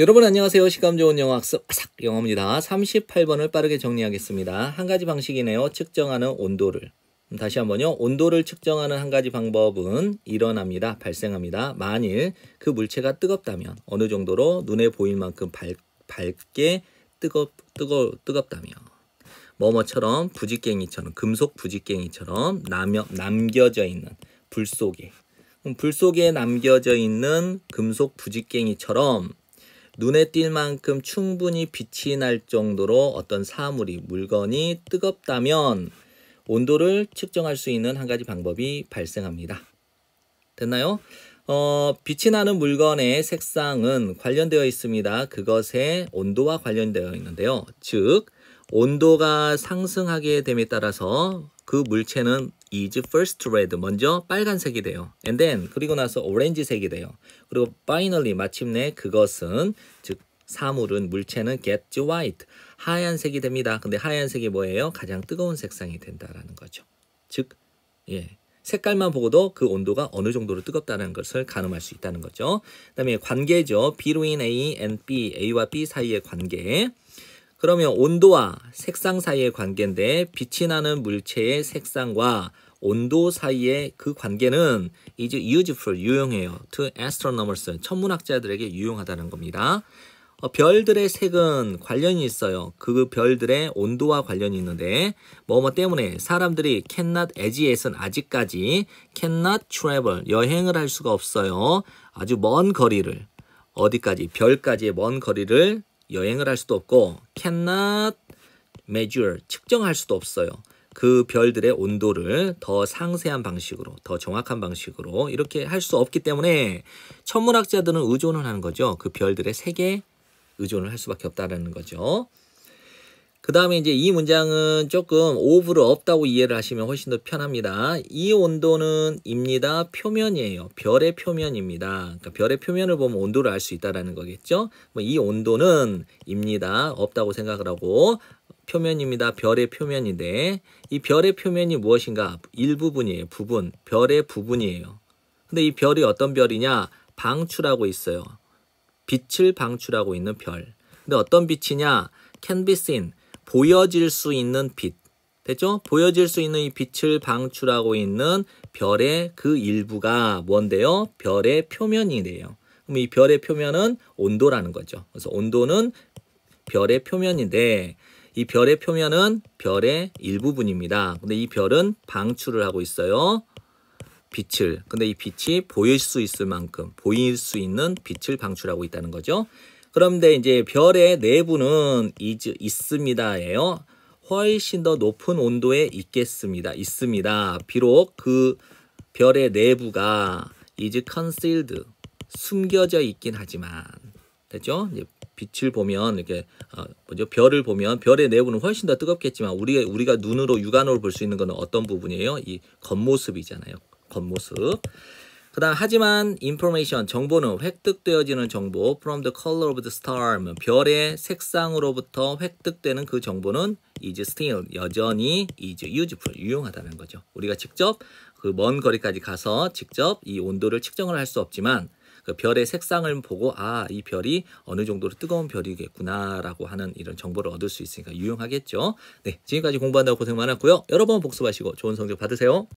여러분 안녕하세요. 시감 좋은 영어 학습 아삭 영어입니다. 38번을 빠르게 정리하겠습니다. 한 가지 방식이네요. 측정하는 온도를. 음, 다시 한번요. 온도를 측정하는 한 가지 방법은 일어납니다. 발생합니다. 만일 그 물체가 뜨겁다면 어느 정도로 눈에 보일 만큼 밝, 밝게 뜨겁, 뜨거, 뜨겁다면 뭐뭐처럼 부직갱이처럼 금속 부직갱이처럼 남여, 남겨져 있는 불 속에 음, 불 속에 남겨져 있는 금속 부직갱이처럼 눈에 띌 만큼 충분히 빛이 날 정도로 어떤 사물이 물건이 뜨겁다면 온도를 측정할 수 있는 한 가지 방법이 발생합니다. 됐나요? 어, 빛이 나는 물건의 색상은 관련되어 있습니다. 그것의 온도와 관련되어 있는데요. 즉, 온도가 상승하게 됨에 따라서 그 물체는 is first red 먼저 빨간색이 돼요. and then 그리고 나서 오렌지색이 돼요. 그리고 finally 마침내 그것은 즉 사물은 물체는 gets white 하얀색이 됩니다. 근데 하얀색이 뭐예요? 가장 뜨거운 색상이 된다라는 거죠. 즉 예. 색깔만 보고도 그 온도가 어느 정도로 뜨겁다는 것을 가늠할 수 있다는 거죠. 그다음에 관계죠. B로 인 A and B, A와 B 사이의 관계. 그러면 온도와 색상 사이의 관계인데 빛이 나는 물체의 색상과 온도 사이의 그 관계는 이제 useful 유용해요. to astronomers 천문학자들에게 유용하다는 겁니다. 어, 별들의 색은 관련이 있어요. 그 별들의 온도와 관련이 있는데 뭐 뭐 때문에 사람들이 cannot as yet은 아직까지 cannot travel 여행을 할 수가 없어요. 아주 먼 거리를 어디까지 별까지의 먼 거리를 여행을 할 수도 없고 cannot measure 측정할 수도 없어요. 그 별들의 온도를 더 상세한 방식으로 더 정확한 방식으로 이렇게 할 수 없기 때문에 천문학자들은 의존을 하는 거죠. 그 별들의 색에 의존을 할 수밖에 없다는 거죠. 그 다음에 이제 이 문장은 조금 오브를 없다고 이해를 하시면 훨씬 더 편합니다. 이 온도는 입니다. 표면이에요. 별의 표면입니다. 그러니까 별의 표면을 보면 온도를 알 수 있다라는 거겠죠. 뭐 이 온도는 입니다. 없다고 생각을 하고 표면입니다. 별의 표면인데 이 별의 표면이 무엇인가? 일부분이에요. 부분. 별의 부분이에요. 근데 이 별이 어떤 별이냐? 방출하고 있어요. 빛을 방출하고 있는 별. 근데 어떤 빛이냐? can be seen. 보여질 수 있는 빛. 됐죠? 보여질 수 있는 이 빛을 방출하고 있는 별의 그 일부가 뭔데요? 별의 표면이래요. 그럼 이 별의 표면은 온도라는 거죠. 그래서 온도는 별의 표면인데 이 별의 표면은 별의 일부분입니다. 근데 이 별은 방출을 하고 있어요. 빛을. 근데 이 빛이 보일 수 있을 만큼 보일 수 있는 빛을 방출하고 있다는 거죠. 그런데 이제 별의 내부는 is, 있습니다예요. 훨씬 더 높은 온도에 있겠습니다. 있습니다. 비록 그 별의 내부가 is concealed, 숨겨져 있긴 하지만 됐죠? 이제 빛을 보면 이렇게 어, 뭐죠? 별을 보면 별의 내부는 훨씬 더 뜨겁겠지만 우리가 우리가 눈으로 육안으로 볼 수 있는 것은 어떤 부분이에요? 이 겉모습이잖아요. 겉모습. 그 다음 하지만 information 정보는 획득되어지는 정보 from the color of the star 뭐 별의 색상으로부터 획득되는 그 정보는 is still 여전히 is useful 유용하다는 거죠. 우리가 직접 그 먼 거리까지 가서 직접 이 온도를 측정을 할 수 없지만 그 별의 색상을 보고 아 이 별이 어느 정도로 뜨거운 별이겠구나라고 하는 이런 정보를 얻을 수 있으니까 유용하겠죠. 네 지금까지 공부한다고 고생 많았고요. 여러 번 복습하시고 좋은 성적 받으세요.